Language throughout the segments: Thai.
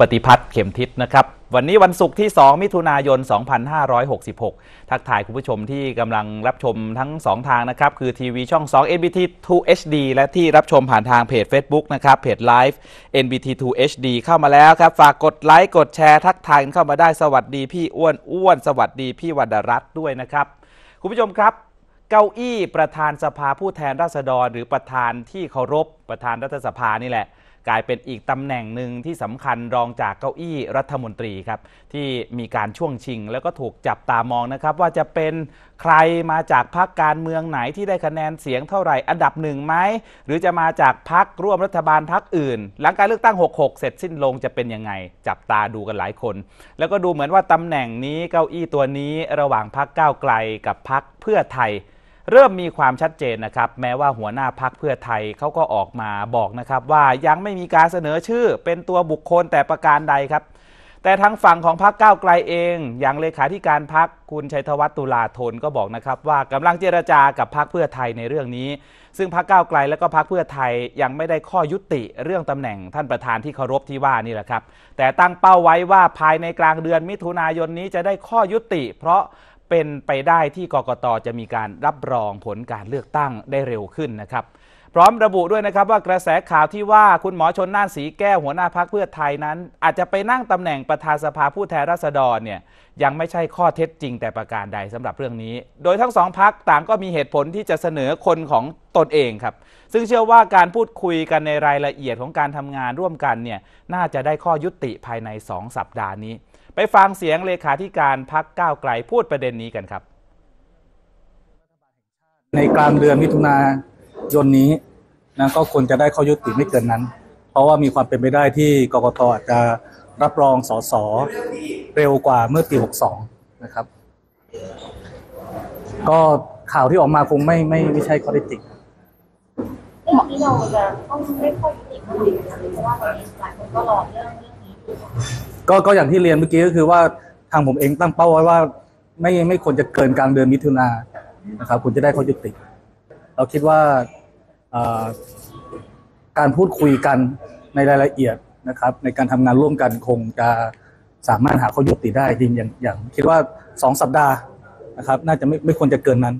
ปฏิพัฒน์เข็มทิศนะครับ วันนี้วันศุกร์ที่ 2 มิถุนายน 2566 ทักทายคุณผู้ชมที่กำลังรับชมทั้ง 2 ทางนะครับคือทีวีช่อง 2 NBT 2 HD และที่รับชมผ่านทางเพจ Facebook นะครับเพจ Live NBT 2 HD เข้ามาแล้วครับฝากกดไลค์กดแชร์ทักทายเข้ามาได้สวัสดีพี่อ้วนอ้วนสวัสดีพี่วัดรัตด้วยนะครับ คุณผู้ชมครับเก้าอี้ประธานสภาผู้แทนราษฎร หรือประธานที่เคารพ ประธานรัฐสภานี่แหละกลายเป็นอีกตำแหน่งหนึ่งที่สำคัญรองจากเก้าอี้รัฐมนตรีครับที่มีการช่วงชิงแล้วก็ถูกจับตามองนะครับ ว่าจะเป็นใครมาจากพรรคการเมืองไหนที่ได้คะแนนเสียงเท่าไหร่อันดับหนึ่งไหมหรือจะมาจากพรรคร่วมรัฐบาลพรรคอื่น หลังการเลือกตั้ง 66 เสร็จสิ้นลงจะเป็นยังไงจับตาดูกันหลายคน แล้วก็ดูเหมือนว่าตำแหน่งนี้เก้าอี้ตัวนี้ระหว่างพรรคก้าวไกลกับพรรคเพื่อไทยเริ่มมีความชัดเจนนะครับ แม้ว่าหัวหน้าพักเพื่อไทยเขาก็ออกมาบอกนะครับว่ายังไม่มีการเสนอชื่อเป็นตัวบุคคลแต่ประการใดครับ แต่ทางฝั่งของพักก้าวไกลเอง อย่างเลขาธิการพักคุณชัยธวัฒน์ตุลาธนก็บอกนะครับ ว่ากำลังเจรจากับพักเพื่อไทยในเรื่องนี้ ซึ่งพักก้าวไกลและก็พักเพื่อไทยยังไม่ได้ข้อยุติเรื่องตำแหน่งท่านประธานที่เคารพที่ว่านี่แหละครับ แต่ตั้งเป้าไว้ว่าภายในกลางเดือนมิถุนายนนี้จะได้ข้อยุติเพราะเป็นไปได้ที่กกตจะมีการรับรองผลการเลือกตั้งได้เร็วขึ้นนะครับ พร้อมระบุด้วยนะครับว่ากระแสข่าวที่ว่าคุณหมอชนน่านสีแก้ว หัวหน้าพักเพื่อไทยนั้น อาจจะไปนั่งตำแหน่งประธานสภาผู้แทนราษฎรเนี่ยยังไม่ใช่ข้อเท็จจริงแต่ประการใดสำหรับเรื่องนี้ โดยทั้งสองพักต่างก็มีเหตุผลที่จะเสนอคนของตนเองครับซึ่งเชื่อว่าการพูดคุยกันในรายละเอียดของการทำงานร่วมกันเนี่ยน่าจะได้ข้อยุติภายใน 2 สัปดาห์นี้ไปฟังเสียงเลขาธิการพักก้าวไกลพูดประเด็นนี้กันครับในกลางเดือนมิถุนายนนี้นะก็ควรจะได้ข้อยุติไม่เกินนั้น เพราะว่ามีความเป็นไปได้ที่กกตอาจจะรับรองสสเร็วกว่าเมื่อปี62นะครับ ก็ข่าวที่ออกมาคงไม่ไม่ไม่ใช่ข้อเท็จจริงที่เราจะต้องไม่ค่อยุติเพราะว่าตอนนี้หลายคนก็รอเรื่องเรื่องก็ก็อย่างที่เรียนเมื่อกี้ก็คือว่าทางผมเองตั้งเป้าไว้ว่า ไม่ไม่ควรจะเกินกลางเดือนมิถุนายนนะครับคุณจะได้ข้อยุติ เราคิดว่าการพูดคุยกันในรายละเอียดนะครับในการทำงานร่วมกันคงจะสามารถหาข้อยุติได้จริงอย่างอย่างคิดว่าสองสัปดาห์นะครับน่าจะไม่ไม่ควรจะเกินนั้น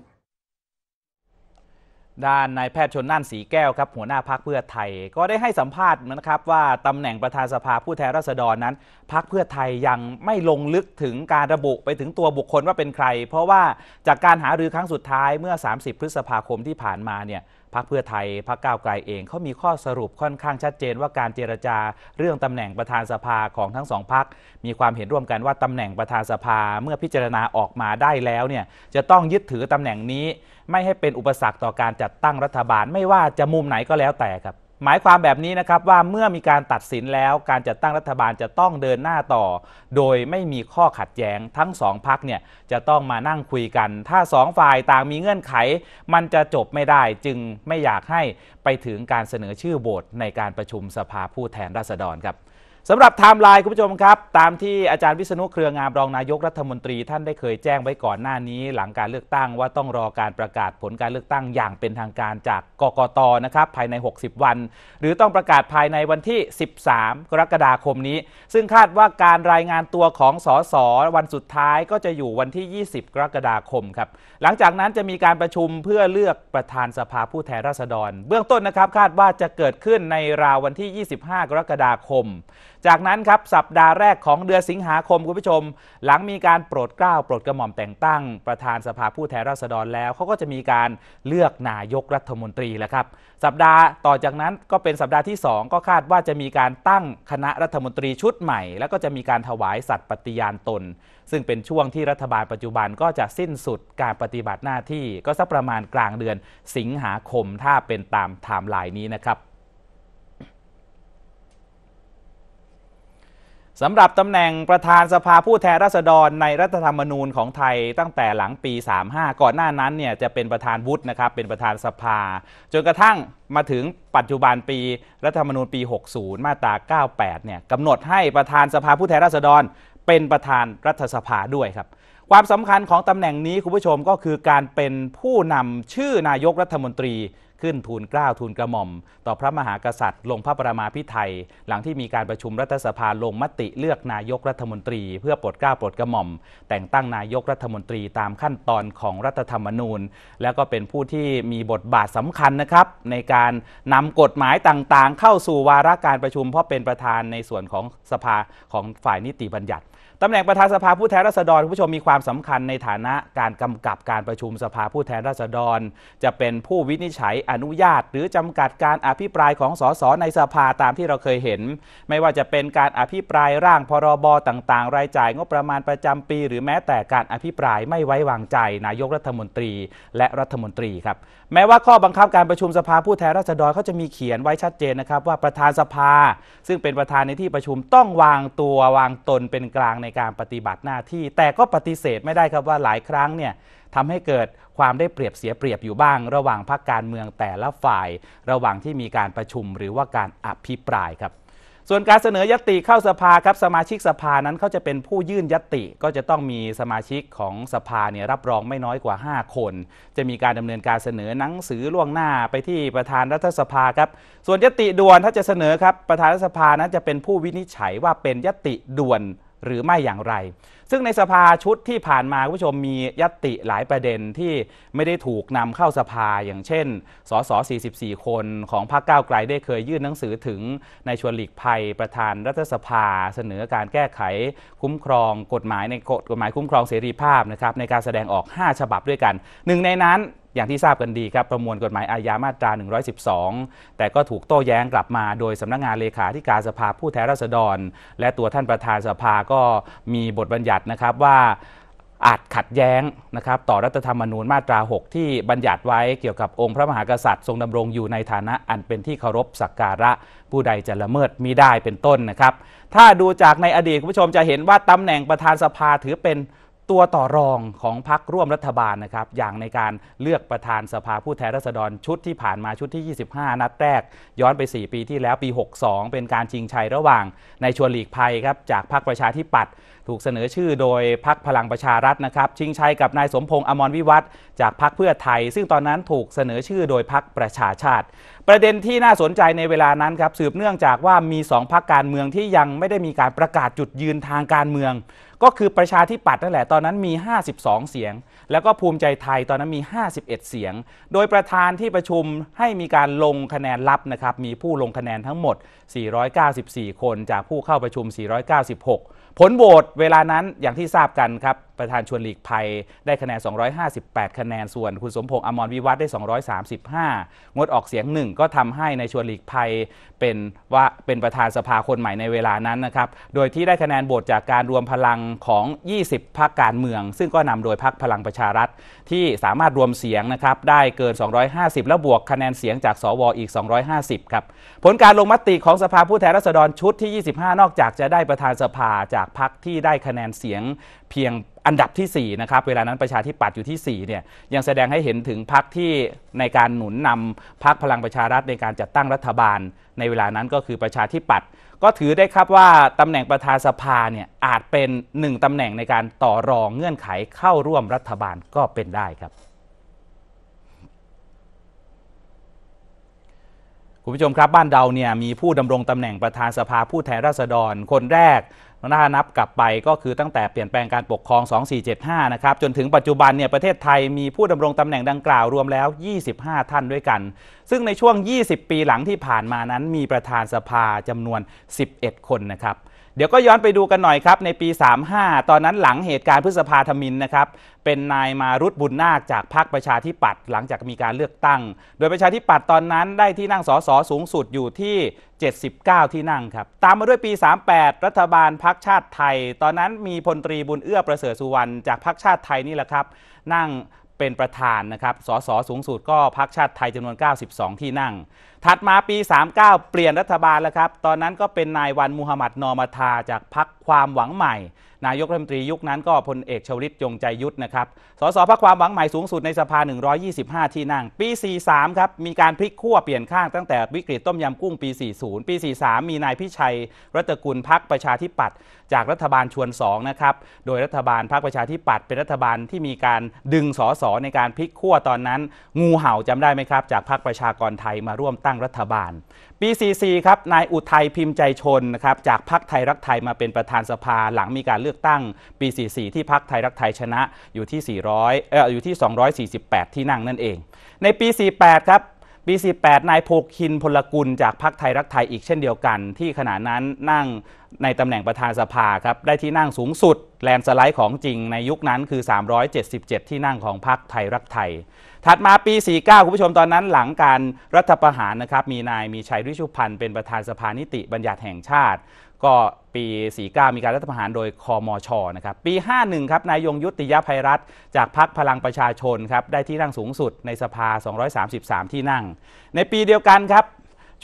ด้านนายแพทย์ชนน่านสีแก้วครับ หัวหน้าพักเพื่อไทยก็ได้ให้สัมภาษณ์นะครับ ว่าตำแหน่งประธานสภาผู้แทนราษฎรนั้น พักเพื่อไทยยังไม่ลงลึกถึงการระบุไปถึงตัวบุคคลว่าเป็นใคร เพราะว่าจากการหารือครั้งสุดท้ายเมื่อ 30 พฤษภาคมที่ผ่านมาเนี่ยพรรคเพื่อไทยพรรคก้าวไกลเองเขามีข้อสรุปค่อนข้างชัดเจน ว่าการเจรจาเรื่องตำแหน่งประธานสภาของทั้งสองพรรค มีความเห็นร่วมกันว่าตำแหน่งประธานสภาเมื่อพิจารณาออกมาได้แล้วเนี่ย จะต้องยึดถือตำแหน่งนี้ ไม่ให้เป็นอุปสรรคต่อการจัดตั้งรัฐบาลไม่ว่าจะมุมไหนก็แล้วแต่ครับหมายความแบบนี้นะครับว่าเมื่อมีการตัดสินแล้วการจัดตั้งรัฐบาลจะต้องเดินหน้าต่อ โดยไม่มีข้อขัดแย้งทั้งสองพักเนี่ยจะต้องมานั่งคุยกัน ถ้าสองฝ่ายต่างมีเงื่อนไขมันจะจบไม่ได้จึงไม่อยากให้ไปถึงการเสนอชื่อโหวตในการประชุมสภาผู้แทนราษฎรครับสำหรับไทม์ไลน์คุณผู้ชมครับ ตามที่อาจารย์วิษณุเครืองามรองนายกรัฐมนตรีท่านได้เคยแจ้งไว้ก่อนหน้านี้ หลังการเลือกตั้งว่าต้องรอการประกาศผลการเลือกตั้งอย่างเป็นทางการจากกกตนะครับภายใน 60 วัน หรือต้องประกาศภายในวันที่ 13 กรกฎาคมนี้ ซึ่งคาดว่าการรายงานตัวของสสวันสุดท้ายก็จะอยู่วันที่ 20 กรกฎาคมครับหลังจากนั้นจะมีการประชุมเพื่อเลือกประธานสภาผู้แทนราษฎร เบื้องต้นนะครับคาดว่าจะเกิดขึ้นในราววันที่ 25 กรกฎาคมจากนั้นครับ สัปดาห์แรกของเดือนสิงหาคม คุณผู้ชม หลังมีการโปรดเกล้าโปรดกระหม่อมแต่งตั้งประธานสภาผู้แทนราษฎรแล้วเขาก็จะมีการเลือกนายกรัฐมนตรีแล้วครับสัปดาห์ต่อจากนั้นก็เป็นสัปดาห์ที่ 2 ก็คาดว่าจะมีการตั้งคณะรัฐมนตรีชุดใหม่ แล้วก็จะมีการถวายสัตย์ปฏิญาณตน ซึ่งเป็นช่วงที่รัฐบาลปัจจุบันก็จะสิ้นสุดการปฏิบัติหน้าที่ก็สักประมาณกลางเดือนสิงหาคมถ้าเป็นตามไทม์ไลน์นี้นะครับสำหรับตำแหน่งประธานสภาผู้แทนราษฎรในรัฐธรรมนูญของไทย ตั้งแต่หลังปี 35 ก่อนหน้านั้นเนี่ยจะเป็นประธานวุฒินะครับเป็นประธานสภา จนกระทั่งมาถึงปัจจุบันปีรัฐธรรมนูญปี 60มาตรา98เนี่ยกำหนดให้ประธานสภาผู้แทนราษฎร เป็นประธานรัฐสภาด้วยครับ ความสำคัญของตำแหน่งนี้คุณผู้ชมก็คือการเป็นผู้นำชื่อนายกรัฐมนตรีขึ้นทูลเกล้าทูลกระหม่อม ต่อพระมหากษัตริย์ลงพระประมาพิไทยหลังที่มีการประชุมรัฐสภาลงมติเลือกนายกรัฐมนตรี เพื่อปลดเกล้าปลดกระหม่อม แต่งตั้งนายกรัฐมนตรีตามขั้นตอนของรัฐธรรมนูญ แล้วก็เป็นผู้ที่มีบทบาทสำคัญนะครับ ในการนำกฎหมายต่างๆ เข้าสู่วาระการประชุม เพราะเป็นประธานในส่วนของสภาของฝ่ายนิติบัญญัติตำแหน่งประธานสภาผู้แทนราษฎรคุณผู้ชมมีความสำคัญในฐานะการกำกับการประชุมสภาผู้แทนราษฎร จะเป็นผู้วินิจฉัยอนุญาต หรือจำกัดการอภิปรายของสสในสภาตามที่เราเคยเห็น ไม่ว่าจะเป็นการอภิปรายร่างพรบต่าง ๆ รายจ่ายงบประมาณประจำปี หรือแม้แต่การอภิปรายไม่ไว้วางใจนายกรัฐมนตรี และรัฐมนตรีครับแม้ว่าข้อบังคับการประชุมสภาผู้แทนราษฎรเขาจะมีเขียนไว้ชัดเจนนะครับ ว่าประธานสภา ซึ่งเป็นประธานในที่ประชุมต้องวางตัววางตนเป็นกลางในการปฏิบัติหน้าที่ แต่ก็ปฏิเสธไม่ได้ครับว่าหลายครั้งเนี่ยทำให้เกิดความได้เปรียบเสียเปรียบอยู่บ้าง ระหว่างพรรคการเมืองแต่ละฝ่าย ระหว่างที่มีการประชุมหรือว่าการอภิปรายครับส่วนการเสนอยติเข้าสภาครับ สมาชิกสภานั้นเขาจะเป็นผู้ยื่นยติก็จะต้องมีสมาชิกของสภาเนี่ยรับรองไม่น้อยกว่า 5 คน จะมีการดำเนินการเสนอหนังสือล่วงหน้า ไปที่ประธานรัฐสภาครับ ส่วนยติด่วนถ้าจะเสนอครับประธานรัฐสภานั้นจะเป็นผู้วินิจฉัยว่าเป็นยติด่วนหรือไม่อย่างไร ซึ่งในสภาชุดที่ผ่านมาผู้ชมมียติหลายประเด็นที่ไม่ได้ถูกนำเข้าสภาอย่างเช่นสส 44 คนของพรรคก้าวไกลได้เคยยื่นหนังสือถึงในชวนหลีกภัยประธานรัฐสภาเสนอการแก้ไข คุ้มครองกฎหมายในกฎหมายคุ้มครองเสรีภาพนะครับในการแสดงออก 5 ฉบับด้วยกัน หนึ่งในนั้นอย่างที่ทราบกันดีครับ ประมวลกฎหมายอาญามาตรา 112 แต่ก็ถูกโต้แย้งกลับมา โดยสำนักงานเลขาธิการสภาผู้แทนราษฎร และตัวท่านประธานสภาก็มีบทบัญญัตินะครับว่าอาจขัดแย้งนะครับต่อรัฐธรรมนูญมาตรา 6 ที่บัญญัติไว้เกี่ยวกับองค์พระมหากษัตริย์ทรงดำรงอยู่ในฐานะอันเป็นที่เคารพสักการะผู้ใดจะละเมิดมิได้เป็นต้นนะครับถ้าดูจากในอดีตคุณผู้ชมจะเห็นว่าตำแหน่งประธานสภาถือเป็นตัวต่อรองของพรรคร่วมรัฐบาลนะครับอย่างในการเลือกประธานสภาผู้แทนราษฎรชุดที่ผ่านมาชุดที่ 25 นัดแรก ย้อนไป 4 ปีที่แล้วปี 62 เป็นการชิงชัยระหว่างในชวนหลีกภัยครับจากพรรคประชาธิปัตย์ถูกเสนอชื่อโดยพรรคพลังประชารัฐนะครับชิงชัยกับนายสมพงษ์อมรวิวัฒจากพรรคเพื่อไทย ซึ่งตอนนั้นถูกเสนอชื่อโดยพรรคประชาชาติประเด็นที่น่าสนใจในเวลานั้นครับสืบเนื่องจากว่ามีสองพักการเมืองที่ยังไม่ได้มีการประกาศจุดยืนทางการเมือง ก็คือประชาธิปัตย์นั่นแหละตอนนั้นมี 52 เสียง แล้วก็ภูมิใจไทยตอนนั้นมี 51 เสียง โดยประธานที่ประชุมให้มีการลงคะแนนลับนะครับ มีผู้ลงคะแนนทั้งหมด 494 คนจากผู้เข้าประชุม 496 ผลโหวตเวลานั้นอย่างที่ทราบกันครับ ประธานชวนหลีกภัย ได้คะแนน 258 คะแนนส่วนคุณสมพงษ์อมรวิวัฒได้ 235 งดออกเสียง 1ก็ทำให้ในชวนหลีกภัยเป็นว่าเป็นประธานสภาคนใหม่ในเวลานั้นนะครับ โดยที่ได้คะแนนโหวตจากการรวมพลังของ 20พรรคการเมือง ซึ่งก็นำโดยพรรคพลังประชารัฐที่สามารถรวมเสียงนะครับได้เกิน 250 แล้วบวกคะแนนเสียงจากสวอีก 250ครับผลการลงมติของสภาผู้แทนราษฎรชุดที่25 นอกจากจะได้ประธานสภาจากพรรคที่ได้คะแนนเสียงเพียงอันดับที่ 4 นะครับ เวลานั้นประชาธิปัตย์อยู่ที่4เนี่ย ยังแสดงให้เห็นถึงพรรคที่ในการหนุนนำพรรคพลังประชารัฐในการจัดตั้งรัฐบาล ในเวลานั้นก็คือประชาธิปัตย์ ก็ถือได้ครับว่าตำแหน่งประธานสภาเนี่ยอาจเป็นหนึ่งตำแหน่งในการต่อรองเงื่อนไขเข้าร่วมรัฐบาลก็เป็นได้ครับ คุณผู้ชมครับบ้านเราเนี่ยมีผู้ดำรงตำแหน่งประธานสภาผู้แทนราษฎรคนแรกถ้านับกลับไปก็คือตั้งแต่เปลี่ยนแปลงการปกครอง 2475 นะครับ จนถึงปัจจุบันเนี่ยประเทศไทยมีผู้ดำรงตำแหน่งดังกล่าว รวมแล้ว 25 ท่านด้วยกัน ซึ่งในช่วง 20 ปีหลังที่ผ่านมานั้นมีประธานสภาจำนวน 11 คนนะครับเดี๋ยวก็ย้อนไปดูกันหน่อยครับในปี 35 ตอนนั้นหลังเหตุการณ์พฤษภาธมินนะครับเป็นนายมารุตบุญนาคจากพรรคประชาธิปัตย์หลังจากมีการเลือกตั้ง โดยประชาธิปัตย์ตอนนั้นได้ที่นั่งสสสูงสุดอยู่ที่ 79 ที่นั่งครับตามมาด้วยปี 38 รัฐบาลพรรคชาติไทย ตอนนั้นมีพลตรีบุญเอื้อประเสริฐสุวรรณ จากพรรคชาติไทยนี่แหละครับนั่งเป็นประธานนะครับสสสูงสุดก็พรรคชาติไทยจำนวน 92 ที่นั่งถัดมาปี 39 เปลี่ยนรัฐบาล แล้วครับ ตอนนั้นก็เป็นนายวันมูฮัมหมัดนอมาทาจากพรรคความหวังใหม่ นายกรัฐมนตรียุคนั้นก็พลเอกชวลิตยงใจยุทธนะครับ สสพรรคความหวังใหม่สูงสุดในสภา 125 ที่นั่ง ปี 43 ครับ มีการพลิกขั้วเปลี่ยนข้างตั้งแต่วิกฤตต้มยำกุ้งปี 40 ปี 43 มีนายพิชัยรัตกุลพรรคประชาธิปัตย์จากรัฐบาลชวน2นะครับ โดยรัฐบาลพรรคประชาธิปัตย์เป็นรัฐบาลที่มีการดึงสสในการพลิกขั้วตอนนั้นงูเห่าจำได้ไหมครับจากพักประชากรไทยมาร่วมตั้งงรัฐบาลปี 44 ครับ นายอุทัยพิมพ์ใจชนนะครับจากพรรคไทยรักไทยมาเป็นประธานสภาหลังมีการเลือกตั้งปี 44 ที่พรรคไทยรักไทยชนะอยู่ที่ 400 เอออยู่ที่ 248 ที่นั่งนั่นเองในปี 48 ครับปี 48 นายโพคินพลกุลจากพรรคไทยรักไทยอีกเช่นเดียวกัน ที่ขณะนั้นนั่งในตำแหน่งประธานสภาครับได้ที่นั่งสูงสุด แลนสไลด์ของจริงในยุคนั้นคือ 377 ที่นั่งของพรรคไทยรักไทยถัดมาปี 49 คุณผู้ชมตอนนั้นหลังการรัฐประหารนะครับมีนายมีชัยริชุพันธ์เป็นประธานสภานิติบัญญัติแห่งชาติก็ปี 49 มีการรัฐประหารโดยคอมอชอนะครับปี 51ครับนายยงยุติยภัยรัฐ จากพรรคพลังประชาชนครับได้ที่นั่งสูงสุดในสภา 233 ที่นั่ง ในปีเดียวกันครับ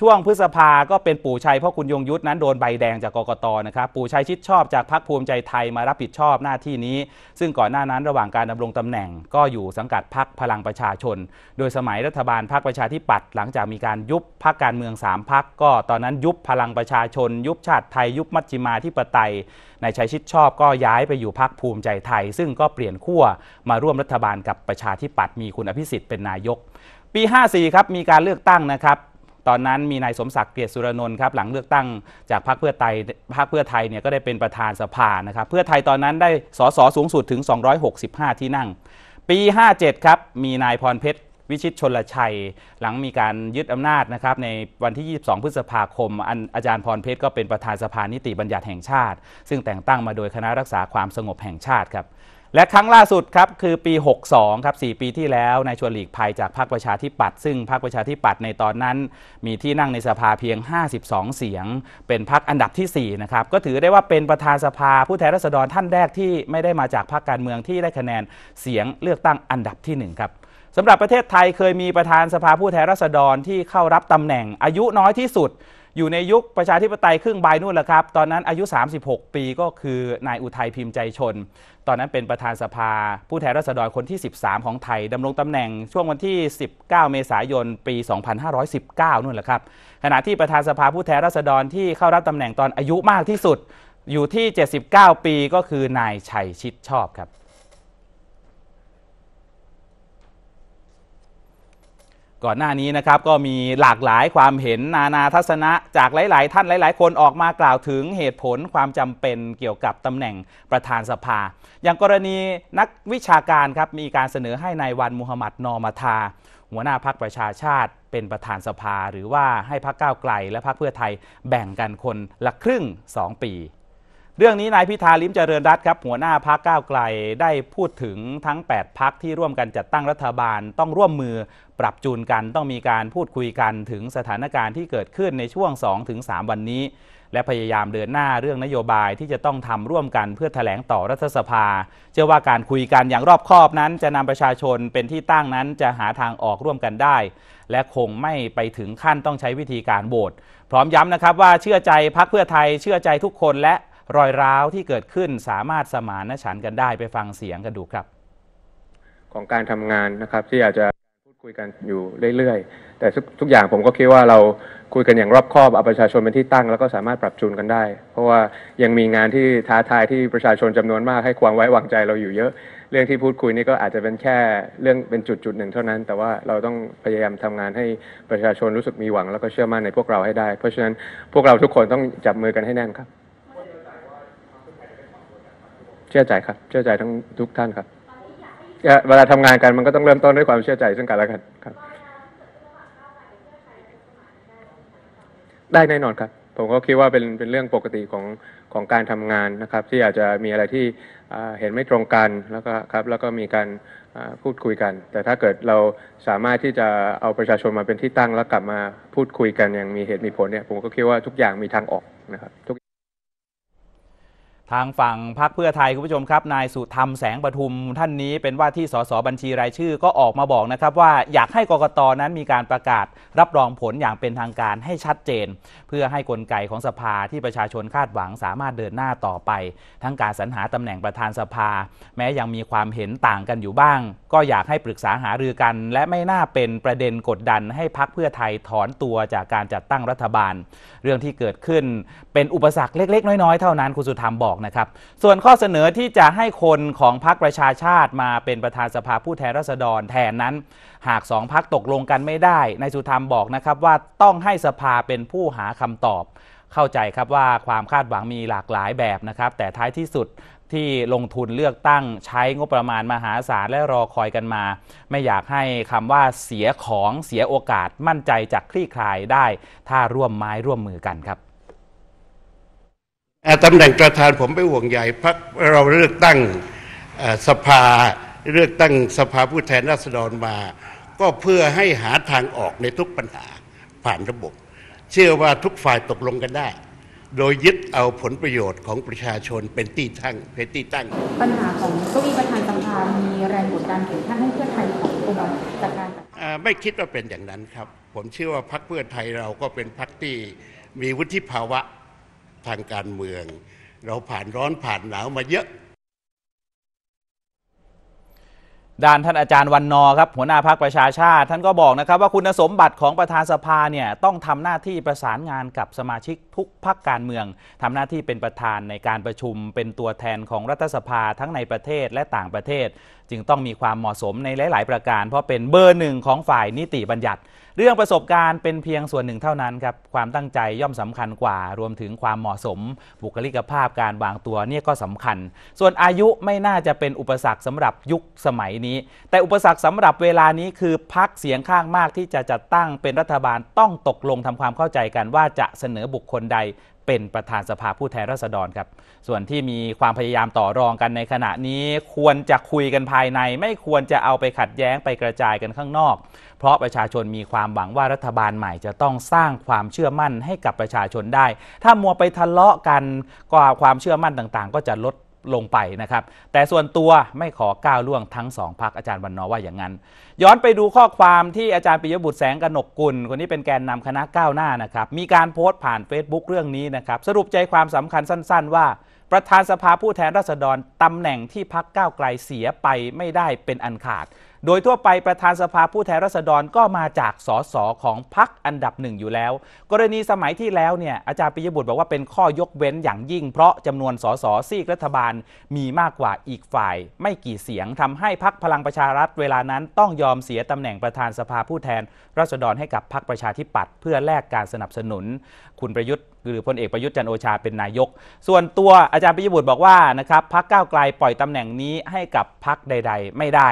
ช่วงพฤษภา ก็เป็นปู่ชัยพ่อคุณยงยุทธนั้นโดนใบแดงจากกกตนะครับ ปู่ชัยชิดชอบจากพรรคภูมิใจไทยมารับผิดชอบหน้าที่นี้ ซึ่งก่อนหน้านั้นระหว่างการดำรงตำแหน่ง ก็อยู่สังกัดพรรคพลังประชาชน โดยสมัยรัฐบาลพรรคประชาธิปัตย์หลังจากมีการยุบพรรคการเมือง 3พรรคก็ตอนนั้นยุบพลังประชาชนยุบชาติไทยยุบมัชฌิมาธิปไตยนายชัยชิดชอบ ก็ย้ายไปอยู่พรรคภูมิใจไทย ซึ่งก็เปลี่ยนขั้วมาร่วมรัฐบาลกับประชาธิปัตย์มีคุณอภิสิทธิ์เป็นนายก ปี 54 ครับมีการเลือกตั้งนะครับตอนนั้นมีนายสมศักดิ์เกียรติสุรนนท์ครับหลังเลือกตั้งจากพรรคเพื่อไทยพรรคเพื่อไทยเนี่ยก็ได้เป็นประธานสภานะครับเพื่อไทยตอนนั้นได้สสสูงสุดถึง 265 ที่นั่ง ปี 57 ครับ มีนายพรเพชร วิชิตชนลชัย หลังมีการยึดอำนาจนะครับในวันที่ 22 พฤษภาคมออาจารย์พรเพชร ก็เป็นประธานสภานิติบัญญัติแห่งชาติ ซึ่งแต่งตั้งมาโดยคณะรักษาความสงบแห่งชาติครับและครั้งล่าสุดครับคือปี 62 ครับ 4 ปีที่แล้วนายชวนหลีกภัยจากพรรคประชาธิปัตย์ซึ่งพรรคประชาธิปัตย์ในตอนนั้นมีที่นั่งในสภาเพียง 52 เสียงเป็นพรรคอันดับที่ 4 นะครับก็ถือได้ว่าเป็นประธานสภาผู้แทนราษฎรท่านแรกที่ไม่ได้มาจากพรรคการเมืองที่ได้คะแนนเสียงเลือกตั้งอันดับที่ 1 ครับสำหรับประเทศไทยเคยมีประธานสภาผู้แทนราษฎรที่เข้ารับตำแหน่งอายุน้อยที่สุดอยู่ในยุคประชาธิปไตยครึ่งใบนู่นแหละครับ ตอนนั้นอายุ 36 ปีก็คือ นายอุทัยพิมพ์ใจชน ตอนนั้นเป็นประธานสภาผู้แทนราษฎรคนที่ 13 ของไทยดำรงตำแหน่งช่วงวันที่ 19 เมษายน ปี 2519 นู่นแหละครับ ขณะที่ประธานสภาผู้แทนราษฎรที่เข้ารับตำแหน่งตอนอายุมากที่สุดอยู่ที่ 79 ปีก็คือ นายชัยชิดชอบครับก่อนหน้านี้นะครับก็มีหลากหลายความเห็นนานาทัศนะจากหลายๆ ท่านหลายๆคนออกมากล่าวถึงเหตุผลความจำเป็นเกี่ยวกับตำแหน่งประธานสภา อย่างกรณีนักวิชาการครับมีการเสนอให้ในายวันมุฮัมมัดนอมาทา หัวหน้าพักประชาชาติเป็นประธานสภาหรือว่าให้พักก้าวไกลและพักเพื่อไทยแบ่งกันคนละครึ่ง 2 ปีเรื่องนี้ นายพิธาลิมเจริญรัตครับ หัวหน้าพักก้าวไกลได้พูดถึงทั้ง 8 พักที่ร่วมกันจัดตั้งรัฐบาล ต้องร่วมมือปรับจูนกันต้องมีการพูดคุยกันถึงสถานการณ์ที่เกิดขึ้นในช่วง 2-3 วันนี้ และพยายามเดินหน้าเรื่องนโยบายที่จะต้องทำร่วมกันเพื่อแถลงต่อรัฐสภาเชื่อว่าการคุยกันอย่างรอบคอบนั้น จะนำประชาชนเป็นที่ตั้งนั้นจะหาทางออกร่วมกันได้ และคงไม่ไปถึงขั้นต้องใช้วิธีการโหวตพร้อมย้ำนะครับว่า เชื่อใจพักเพื่อไทยเชื่อใจทุกคนและรอยร้าวที่เกิดขึ้นสามารถสมานฉันกันได้ไปฟังเสียงกันดูครับ ของการทำงานนะครับที่อาจจะพูดคุยกันอยู่เรื่อยๆ แต่ทุกอย่างผมก็คิดว่าเราคุยกันอย่างรอบคอบเอาประชาชนเป็นที่ตั้งแล้วก็สามารถปรับจูนกันได้ เพราะว่ายังมีงานที่ท้าทายที่ประชาชนจำนวนมากให้ความไว้วางใจเราอยู่เยอะ เรื่องที่พูดคุยนี่ก็อาจจะเป็นแค่เรื่องเป็นจุดจุดหนึ่ง เท่านั้น แต่ว่าเราต้องพยายามทำงานให้ประชาชนรู้สึกมีหวังแล้วก็เชื่อมั่นในพวกเราให้ได้ เพราะฉะนั้นพวกเราทุกคนต้องจับมือกันให้แน่นครับเชื่อใจครับเชื่อใจทั้งทุกท่านครับ เวลาทำงานกันมันก็ต้องเริ่มต้นด้วยความเชื่อใจซึ่งกันและกันครับได้แน่นอนครับผมก็คิดว่าเป็นเป็นเรื่องปกติของของการทำงานนะครับที่อาจจะมีอะไรที่เห็นไม่ตรงกันแล้วก็ครับแล้วก็มีการพูดคุยกัน แต่ถ้าเกิดเราสามารถที่จะเอาประชาชนมาเป็นที่ตั้งแล้วกลับมาพูดคุยกันอย่างมีเหตุมีผลเนี่ยผมก็คิดว่าทุกอย่างมีทางออกนะครับทุกทางฝั่งพรรคเพื่อไทยคุณผู้ชมครับ นายสุธรรมแสงปทุมท่านนี้เป็นว่าที่สสบัญชีรายชื่อก็ออกมาบอกนะครับว่าอยากให้กกตนั้นมีการประกาศ รับรองผลอย่างเป็นทางการให้ชัดเจน เพื่อให้กลไกของสภาที่ประชาชนคาดหวังสามารถเดินหน้าต่อไป ทั้งการสรรหาตำแหน่งประธานสภา แม้ยังมีความเห็นต่างกันอยู่บ้าง ก็อยากให้ปรึกษาหารือกัน และไม่น่าเป็นประเด็นกดดันให้พรรคเพื่อไทยถอนตัวจากการจัดตั้งรัฐบาล เรื่องที่เกิดขึ้นเป็นอุปสรรคเล็กๆน้อยๆเท่านั้นคุณสุธรรมบอกนะครับส่วนข้อเสนอที่จะให้คนของพรรคประชาชาติมาเป็นประธานสภาผู้แทนราษฎรแทนนั้นหากสองพักตกลงกันไม่ได้นายสุธรรมบอกนะครับว่าต้องให้สภาเป็นผู้หาคำตอบ เข้าใจครับว่าความคาดหวังมีหลากหลายแบบนะครับแต่ท้ายที่สุดที่ลงทุนเลือกตั้งใช้งบประมาณมหาศาลและรอคอยกันมา ไม่อยากให้คำว่าเสียของเสียโอกาสมั่นใจจากคลี่คลายได้ ถ้าร่วมไม้ร่วมมือกันครับตำแหน่งประธานผมไม่ห่วงใหญ่พักเราเลือกตั้งสภาเลือกตั้งสภาผู้แทนราษฎรมา ก็เพื่อให้หาทางออกในทุกปัญหาผ่านระบบ เชื่อว่าทุกฝ่ายตกลงกันได้ โดยยึดเอาผลประโยชน์ของประชาชนเป็นตีตั้งเป็นตีตั้ง ปัญหาของเก้ีประธานสภามีแรงกดดันถึงขั้นให้เพื่อไทยของตัวจากการไม่คิดว่าเป็นอย่างนั้นครับ ผมเชื่อว่าพรรคเพื่อไทยเราก็เป็นพรรคที่มีวุฒิภาวะทางการเมืองเราผ่านร้อนผ่านหนาวมาเยอะด้านท่านอาจารย์วันนอครับ หัวหน้าพรรคประชาชาติ ท่านก็บอกนะครับว่าคุณสมบัติของประธานสภาเนี่ยต้องทำหน้าที่ประสานงานกับสมาชิกทุกพรรคการเมือง ทำหน้าที่เป็นประธานในการประชุม เป็นตัวแทนของรัฐสภาทั้งในประเทศและต่างประเทศจึงต้องมีความเหมาะสมในหลายๆ ประการ เพราะเป็นเบอร์หนึ่งของฝ่ายนิติบัญญัติ เรื่องประสบการณ์เป็นเพียงส่วนหนึ่งเท่านั้นครับ ความตั้งใจย่อมสำคัญกว่า รวมถึงความเหมาะสม บุคลิกภาพการวางตัวเนี่ยก็สำคัญ ส่วนอายุไม่น่าจะเป็นอุปสรรคสำหรับยุคสมัยนี้ แต่อุปสรรคสำหรับเวลานี้คือพักเสียงข้างมากที่จะจัดตั้งเป็นรัฐบาลต้องตกลงทำความเข้าใจกันว่าจะเสนอบุคคลใดเป็นประธานสภาผู้แทนราษฎรครับ ส่วนที่มีความพยายามต่อรองกันในขณะนี้ ควรจะคุยกันภายใน ไม่ควรจะเอาไปขัดแย้งไปกระจายกันข้างนอก เพราะประชาชนมีความหวังว่ารัฐบาลใหม่จะต้องสร้างความเชื่อมั่นให้กับประชาชนได้ ถ้ามัวไปทะเลาะกันก็ความเชื่อมั่นต่างๆก็จะลดลงไปนะครับ แต่ส่วนตัวไม่ขอก้าวล่วงทั้งสองพักอาจารย์วันนอว่าอย่างนั้น ย้อนไปดูข้อความที่อาจารย์ปิยบุตรแสงกนกกุลคนนี้เป็นแกนนำคณะก้าวหน้านะครับ มีการโพสต์ผ่าน Facebook เรื่องนี้นะครับ สรุปใจความสำคัญสั้นๆ ว่าประธานสภาผู้แทนราษฎรตำแหน่งที่พักก้าวไกลเสียไปไม่ได้เป็นอันขาดโดยทั่วไปประธานสภาผู้แทนราษฎรก็มาจากสสของพรรคอันดับหนึ่งอยู่แล้ว กรณีสมัยที่แล้วเนี่ยอาจารย์ปิยบุตรบอกว่าเป็นข้อยกเว้นอย่างยิ่งเพราะจำนวนสสซีกรัฐบาลมีมากกว่าอีกฝ่าย ไม่กี่เสียงทำให้พรรคพลังประชารัฐเวลานั้นต้องยอมเสียตำแหน่งประธานสภาผู้แทน ราษฎรให้กับพรรคประชาธิปัตย์เพื่อแลกการสนับสนุน คุณประยุทธ์หรือพลเอกประยุทธ์จันโอชาเป็นนายก ส่วนตัวอาจารย์ปิยบุตรบอกว่านะครับพรรคก้าวไกลปล่อยตำแหน่งนี้ให้กับพรรคใด ๆ ไม่ได้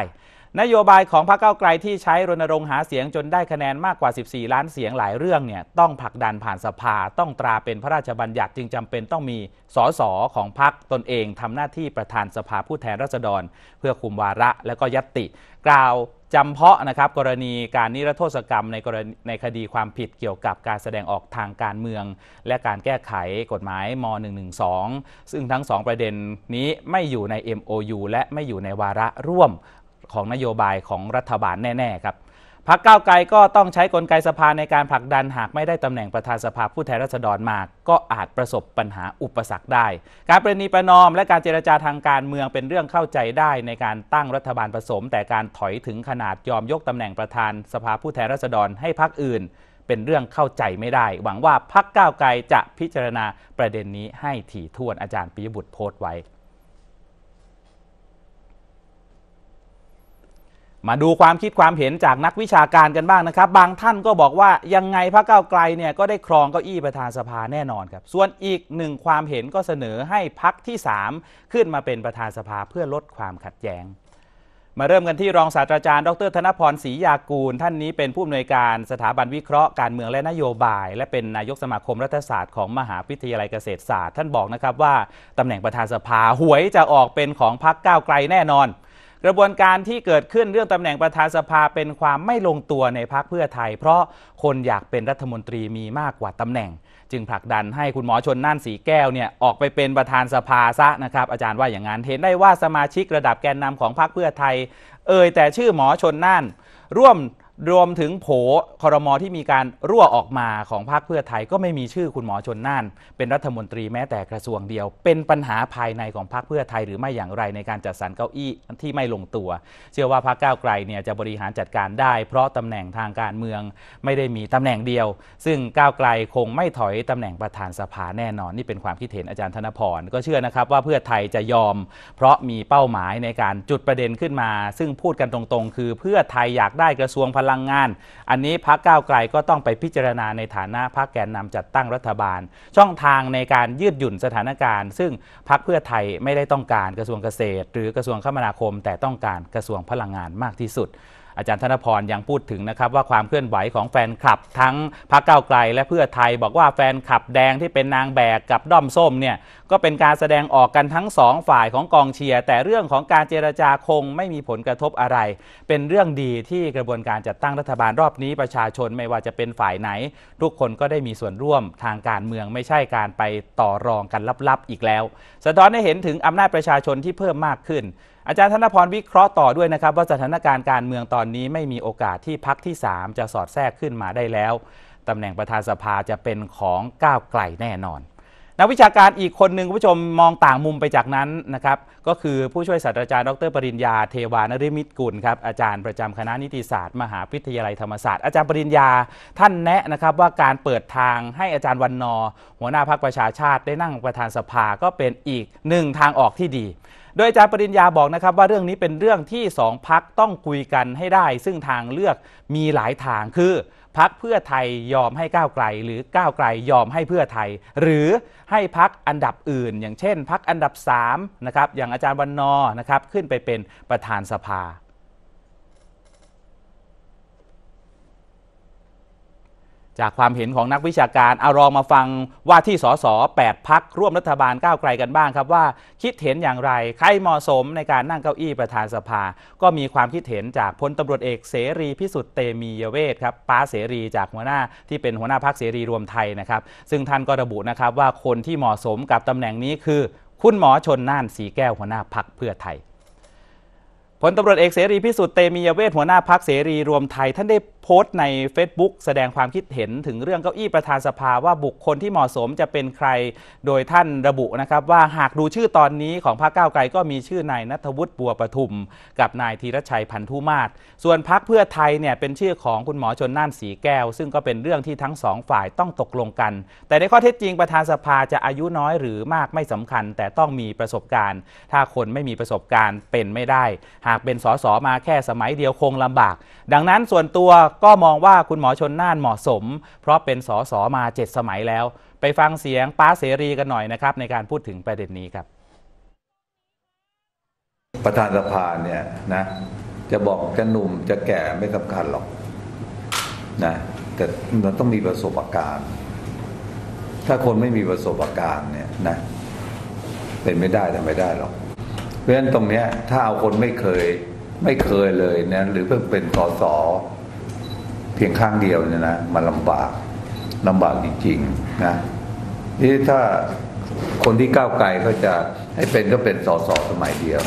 นโยบายของพรรคเก้าไกลที่ใช้รณรงค์หาเสียงจนได้คะแนนมากกว่า 14 ล้านเสียงหลายเรื่องเนี่ยต้องผลักดันผ่านสภาต้องตราเป็นพระราชบัญญัติจึงจำเป็นต้องมีสสของพรรคตนเองทำหน้าที่ประธานสภาผู้แทนราษฎร เพื่อคุมวาระและก็ยติ กล่าวจำเพาะนะครับกรณีการนิรโทษกรรมในกรณีในคดีความผิดเกี่ยวกับการแสดงออกทางการเมืองและการแก้ไขกฎหมายม .112 ซึ่งทั้ง2ประเด็นนี้ไม่อยู่ใน MOU และไม่อยู่ในวาระร่วมของนโยบายของรัฐบาลแน่ ๆ ครับพักเก้าไกลก็ต้องใช้กลไกสภาในการผลักดันหากไม่ได้ตำแหน่งประธานสภาผู้แทนราษฎรมาก ก็อาจประสบปัญหาอุปสรรคได้ การประนีประนอมและการเจรจาทางการเมืองเป็นเรื่องเข้าใจได้ในการตั้งรัฐบาลผสม แต่การถอยถึงขนาดยอมยกตำแหน่งประธานสภาผู้แทนราษฎรให้พักอื่น เป็นเรื่องเข้าใจไม่ได้ หวังว่าพักเก้าวไกลจะพิจารณาประเด็นนี้ให้ถี่ถ้วนอาจารย์ปิยบุตรโพสต์ไว้มาดูความคิดความเห็นจากนักวิชาการกันบ้างนะครับ บางท่านก็บอกว่ายังไงพระเก้าไกลเนี่ยก็ได้ครองเก้าอี้ประธานสภาแน่นอนครับส่วนอีกหนึ่งความเห็นก็เสนอให้พักที่ 3 ขึ้นมาเป็นประธานสภาเพื่อลดความขัดแย้งมาเริ่มกันที่รองศาสตราจารย์ ดร ธนพรศรียากูล ท่านนี้เป็นผู้อำนวยการสถาบันวิเคราะห์การเมืองและนโยบาย และเป็นนายกสมาคมรัฐศาสตร์ของ มหาวิทยาลัยเกษตรศาสตร์ ท่านบอกนะครับว่าตำแหน่งประธานสภาหวยจะออกเป็นของพักเก้าวไกลแน่นอนกระบวนการที่เกิดขึ้นเรื่องตำแหน่งประธานสภาเป็นความไม่ลงตัวในพักเพื่อไทย เพราะคนอยากเป็นรัฐมนตรีมีมากกว่าตำแหน่ง จึงผลักดันให้คุณหมอชนน่านสีแก้วเนี่ยออกไปเป็นประธานสภาซะนะครับ อาจารย์ว่าอย่างนั้นเห็นได้ว่าสมาชิกระดับแกนนำของพรรคเพื่อไทย เอ่ยแต่ชื่อหมอชนน่านร่วมรวมถึงโผคอรมอที่มีการรั่วออกมาของพรรคเพื่อไทยก็ไม่มีชื่อคุณหมอชนน่านเป็นรัฐมนตรีแม้แต่กระทรวงเดียว เป็นปัญหาภายในของพรรคเพื่อไทยหรือไม่อย่างไรในการจัดสรรเก้าอี้ที่ไม่ลงตัว เชื่อว่าพรรคก้าวไกลเนี่ยจะบริหารจัดการได้เพราะตำแหน่งทางการเมืองไม่ได้มีตำแหน่งเดียว ซึ่งก้าวไกลคงไม่ถอยตำแหน่งประธานสภาแน่นอนนี่เป็นความคิดเห็นอาจารย์ธนพรก็เชื่อนะครับว่าเพื่อไทยจะยอมเพราะมีเป้าหมายในการจุดประเด็นขึ้นมา ซึ่งพูดกันตรงๆ คือเพื่อไทยอยากได้กระทรวงพลลังงาน อันนี้พักก้าวไกลก็ต้องไปพิจารณาในฐานะพักแกนนำจัดตั้งรัฐบาล ช่องทางในการยืดหยุ่นสถานการณ์ ซึ่งพักเพื่อไทยไม่ได้ต้องการกระทรวงเกษตร หรือกระทรวงคมนาคมแต่ต้องการกระทรวงพลังงานมากที่สุด อาจารย์ธนพรยังพูดถึงนะครับว่าความเคลื่อนไหวของแฟนคลับทั้งพรรคก้าวไกลและเพื่อไทยบอกว่าแฟนคลับแดงที่เป็นนางแบกกับด้อมส้มเนี่ยก็เป็นการแสดงออกกันทั้งสองฝ่ายของกองเชียร์แต่เรื่องของการเจรจาคงไม่มีผลกระทบอะไร เป็นเรื่องดีที่กระบวนการจัดตั้งรัฐบาลรอบนี้ประชาชนไม่ว่าจะเป็นฝ่ายไหน ทุกคนก็ได้มีส่วนร่วม ทางการเมืองไม่ใช่การไปต่อรองกันลับๆ อีกแล้ว สะท้อนให้เห็นถึงอำนาจประชาชนที่เพิ่มมากขึ้น อาจารย์ธนพรวิเคราะห์ต่อด้วยนะครับว่าสถานการณ์การเมืองตอนนี้ไม่มีโอกาสที่พักที่ 3 จะสอดแทรกขึ้นมาได้แล้วตำแหน่งประธานสภาจะเป็นของก้าวไกลแน่นอนนักวิชาการอีกคนหนึ่งคุณผู้ชมมองต่างมุมไปจากนั้นนะครับ ก็คือผู้ช่วยศาสตราจารย์ดรปริญญาเทวานริมิตกุลครับอาจารย์ประจำคณะนิติศาสตร์ มหาวิทยาลัยธรรมศาสตร์อาจารย์ปริญญาท่านแนะนะครับ ว่าการเปิดทางให้อาจารย์วันนอหัวหน้าพรรคประชาชาติ ได้นั่งประธานสภาก็เป็นอีกหนึ่งทางออกที่ดี โดยอาจารย์ปริญญาบอกนะครับว่าเรื่องนี้เป็นเรื่องที่สองพักต้องคุยกันให้ได้ ซึ่งทางเลือกมีหลายทางคือพักเพื่อไทยยอมให้ก้าวไกลหรือก้าวไกลยอมให้เพื่อไทย หรือให้พักอันดับอื่น อย่างเช่นพักอันดับ3นะครับอย่างอาจารย์วันนอนะครับขึ้นไปเป็นประธานสภาจากความเห็นของนักวิชาการเอารองมาฟังว่าที่สสแปดพักร่วมรัฐบาลก้าวไกลกันบ้างครับว่าคิดเห็นอย่างไรใครเหมาะสมในการนั่งเก้าอี้ประธานสภา ก็มีความคิดเห็นจากพลตำรวจเอกเสรี พิสุทธิ์เตมียเวทครับป้าเสรีจากหัวหน้าที่เป็นหัวหน้าพักเสรีรวมไทยนะครับ ซึ่งท่านก็ระบุนะครับว่าคนที่เหมาะสมกับตำแหน่งนี้คือคุณหมอชนน่านสีแก้วหัวหน้าพักเพื่อไทยพลตำรวจเอกเสรีพิสุทธิ์เตมียเวทหัวหน้าพักเสรีรวมไทย ท่านได้โพสต์ใน Facebook แสดงความคิดเห็นถึงเรื่องเก้าอี้ประธานสภาว่าบุคคลที่เหมาะสมจะเป็นใครโดยท่านระบุนะครับ ว่าหากดูชื่อตอนนี้ของพรรคก้าวไกลก็มีชื่อนายนัทวุฒิบัวประทุม กับนายธีรชัยพันธุมาศส่วนพรรคเพื่อไทยเนี่ยเป็นชื่อของคุณหมอชนน่านสีแก้ว ซึ่งก็เป็นเรื่องที่ทั้งสองฝ่ายต้องตกลงกัน แต่ในข้อเท็จจริงประธานสภาจะอายุน้อยหรือมากไม่สำคัญ แต่ต้องมีประสบการณ์ ถ้าคนไม่มีประสบการณ์เป็นไม่ได้ หากเป็นสสมาแค่สมัยเดียวคงลำบาก ดังนั้นส่วนตัวก็มองว่าคุณหมอชนน่านเหมาะสม เพราะเป็นสสมาเจ็ดสมัยแล้ว ไปฟังเสียงป้าเสรีกันหน่อยนะครับ ในการพูดถึงประเด็นนี้ครับ ประธานสภาเนี่ยนะจะบอก จะหนุ่มจะแก่ไม่สำคัญหรอกนะแต่มันต้องมีประสบการณ์ถ้าคนไม่มีประสบการณ์เนี่ยนะเป็นไม่ได้ทำไม่ได้หรอกเพราะฉะนั้นตรงเนี้ยถ้าเอาคนไม่เคยไม่เคยเลยนะหรือเพิ่งเป็นสสเพียงข้างเดียวเนี่ยนะมันลำบากลำบากจริงๆนะนี่ถ้าคนที่ก้าวไกลเขาจะให้เป็นก็เป็นสอสอสมัยเดียว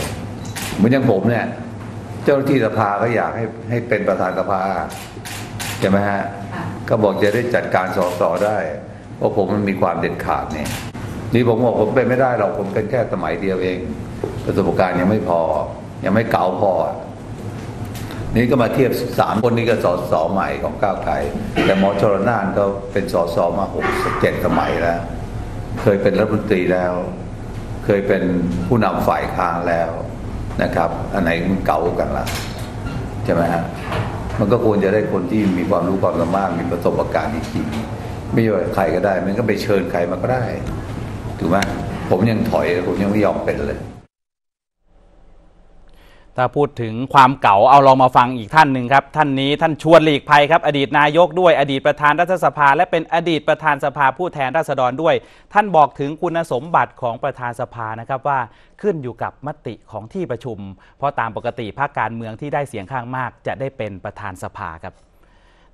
เหมือนอย่างผมเนี่ยเจ้าหน้าที่สภาก็อยากให้ให้เป็นประธานสภาใช่ไหมฮะ ก็บอกจะได้จัดการสอสอได้ เพราะผมมันมีความเด็ดขาดเนี่ยนี่ผมบอกผมเป็นไม่ได้เราผมเป็นแค่สมัยเดียวเอง ประสบการณ์ยังไม่พอ ยังไม่เก่าพอนี่ก็มาเทียบสามคนนี้ก็สอสอใหม่ของก้าวไกลแต่หมอชรนานก็เป็นสอสอมาหกเจ็ดสมัยแล้ว เคยเป็นรัฐมนตรีแล้ว เคยเป็นผู้นำฝ่ายค้านแล้วนะครับ อันไหนมันเก่ากันละ่ะใช่ไหมฮะมันก็ควรจะได้คนที่มีความรู้ความสามารถมีประสบการณ์จริงๆไม่ว่าใครก็ได้ มันก็ไปเชิญใครมาก็ได้ถูกไหมผมยังถอยผมยังไม่ยอมเป็นเลยถ้าพูดถึงความเก่าเอาลองมาฟังอีกท่านหนึ่งครับ ท่านนี้ท่านชวนหลีกภัยครับอดีตนายกด้วยอดีตประธานรัฐสภาและเป็นอดีตประธานสภา ผู้แทนราษฎรด้วย ท่านบอกถึงคุณสมบัติของประธานสภานะครับว่าขึ้นอยู่กับมติของที่ประชุม เพราะตามปกติภาคการเมืองที่ได้เสียงข้างมากจะได้เป็นประธานสภาครับ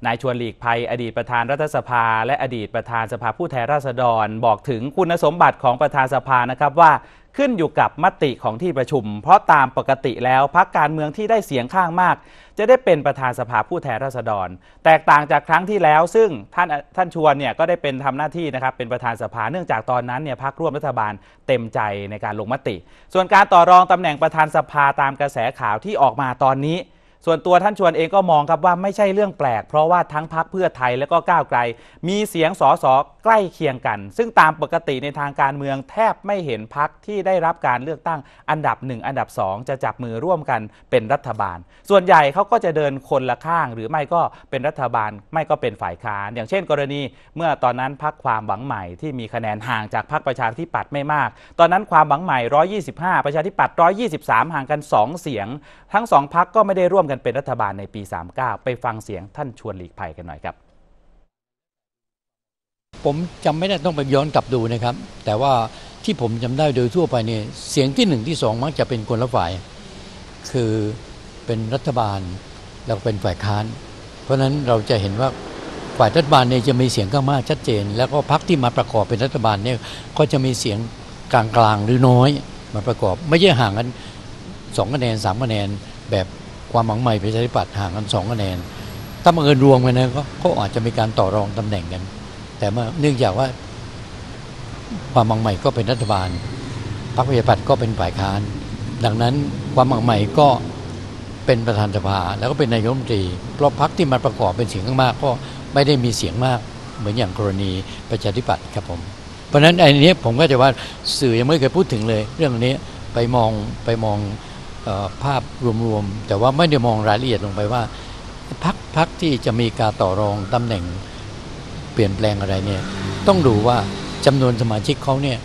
นายชวนหลีกภัย อดีตประธานรัฐสภา และอดีตประธานสภาผู้แทนราษฎร บอกถึงคุณสมบัติของประธานสภานะครับว่าขึ้นอยู่กับมติของที่ประชุม เพราะตามปกติแล้วพรรคการเมืองที่ได้เสียงข้างมาก จะได้เป็นประธานสภาผู้แทนราษฎร แตกต่างจากครั้งที่แล้ว ซึ่งท่านท่านชวนเนี่ยก็ได้เป็นทำหน้าที่นะครับเป็นประธานสภาเนื่องจากตอนนั้นเนี่ยพรรคร่วมรัฐบาลเต็มใจในการลงมติ ส่วนการต่อรองตำแหน่งประธานสภาตามกระแสข่าวที่ออกมาตอนนี้ส่วนตัวท่านชวนเองก็มองครับว่าไม่ใช่เรื่องแปลกเพราะว่าทั้งพักเพื่อไทยและก็ก้าวไกลมีเสียงสอสอใกล้เคียงกัน ซึ่งตามปกติในทางการเมืองแทบไม่เห็นพักที่ได้รับการเลือกตั้งอันดับหนึ่งอันดับสองจะจับมือร่วมกันเป็นรัฐบาล ส่วนใหญ่เขาก็จะเดินคนละข้างหรือไม่ก็เป็นรัฐบาล ไม่ก็เป็นฝ่ายค้าน อย่างเช่น กรณี เมื่อตอนนั้นพักความหวังใหม่ ที่มีคะแนนห่างจากพักประชาธิปัตย์ไม่มาก ตอนนั้นความหวังใหม่ 125 ประชาธิปัตย์123ห่างกัน 2 เสียง ทั้งสองพักก็ไม่ได้ร่วมกันเป็นรัฐบาลในปี 39ไปฟังเสียงท่านชวนหลีกภัยกันหน่อยครับ ผมจำไม่ได้ต้องไปย้อนกลับดูนะครับ แต่ว่าที่ผมจำได้โดยทั่วไปเนี่ยเสียงที่หนึ่งที่สองมักจะเป็นคนละฝ่าย คือเป็นรัฐบาลแล้วเป็นฝ่ายค้าน เพราะฉะนั้นเราจะเห็นว่าฝ่ายรัฐบาลเนี่ยจะมีเสียงข้างมากชัดเจน แล้วก็พรรคที่มาประกอบเป็นรัฐบาลเนี่ยก็จะมีเสียงกลางๆหรือน้อยมาประกอบไม่ใช่ห่างกันสองคะแนนสามคะแนนแบบความหวังใหม่ประชาธิปัตย์ห่างกันสองคะแนน ถ้าบังเอิญรวมกันนะก็อาจจะมีการต่อรองตำแหน่งกัน แต่เมื่อเนื่องจากว่า ความหวังใหม่ก็เป็นรัฐบาล พรรคประชาธิปัตย์ก็เป็นฝ่ายค้าน ดังนั้นความหวังใหม่ก็เป็นประธานสภา แล้วก็เป็นนายกรัฐมนตรี เพราะพรรคที่มันประกอบเป็นเสียงข้างมากก็ไม่ได้มีเสียงมากเหมือนอย่างกรณีประชาธิปัตย์ครับผม เพราะฉนั้นไอ้นี้ผมก็จะว่าสื่อยังไม่เคยพูดถึงเลย เรื่องนี้ไปมองไปมองภาพรวมๆ แต่ว่าไม่ได้มองรายละเอียดลงไปว่า พักพักที่จะมีการต่อรองตำแหน่งเปลี่ยนแปลงอะไรเนี่ย ต้องดูว่าจำนวนสมาชิกเขาเนี่ย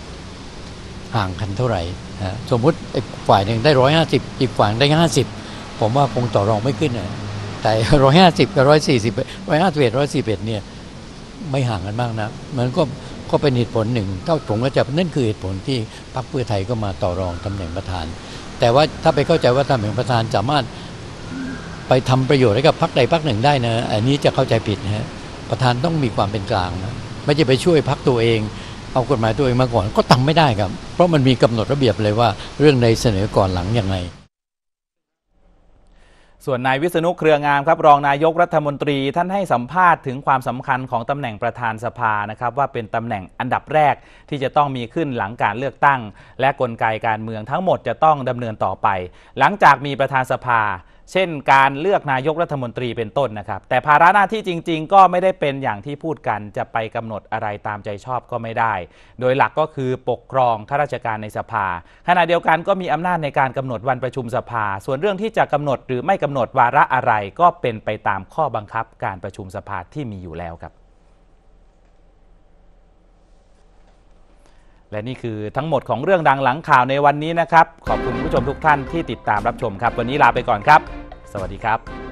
ห่างกันเท่าไหร่ สมมุติฝ่ายหนึ่งได้ร้อยห้าสิบอีกฝ่ายได้ห้าสิบผมว่าคงต่อรองไม่ขึ้นนะแต่ร้อยห้าสิบกับร้อยสี่สิบร้อยห้าสิบเอ็ดร้อยสี่สิบเอ็ดเนี่ยไม่ห่างกันมากนะ มันก็ก็เป็นเหตุผลหนึ่ง เท่าผมก็จะนั่นคือเหตุผลที่พรรคเพื่อไทยก็มาต่อรองตำแหน่งประธานแต่ว่าถ้าไปเข้าใจว่าธรรมแห่งประธานสามารถไปทำประโยชน์ให้กับพรรคใดพรรคหนึ่งได้นะอันนี้จะเข้าใจผิดนะประธานต้องมีความเป็นกลางนะไม่ใช่ไปช่วยพรรคตัวเอง เอากฎหมายตัวเองมาก่อนก็ทำไม่ได้ครับเพราะมันมีกำหนดระเบียบเลยว่าเรื่องใดเสนอก่อนหลังยังไงส่วนนายวิษณุเครืองามครับ รองนายกรัฐมนตรีท่านให้สัมภาษณ์ถึงความสำคัญของตำแหน่งประธานสภานะครับ ว่าเป็นตำแหน่งอันดับแรกที่จะต้องมีขึ้นหลังการเลือกตั้งและกลไกการเมืองทั้งหมดจะต้องดำเนินต่อไป หลังจากมีประธานสภาเช่นการเลือกนายกรัฐมนตรีเป็นต้นนะครับ แต่ภาระหน้าที่จริงๆ ก็ไม่ได้เป็นอย่างที่พูดกันจะไปกำหนดอะไรตามใจชอบก็ไม่ได้ โดยหลักก็คือปกครองข้าราชการในสภาขณะเดียวกันก็มีอำนาจในการกำหนดวันประชุมสภา ส่วนเรื่องที่จะกำหนดหรือไม่กำหนดวาระอะไรก็เป็นไปตามข้อบังคับการประชุมสภาที่มีอยู่แล้วครับ และนี่คือทั้งหมดของเรื่องดังหลังข่าวในวันนี้นะครับขอบคุณผู้ชมทุกท่านที่ติดตามรับชมครับ วันนี้ลาไปก่อนครับสวัสดีครับ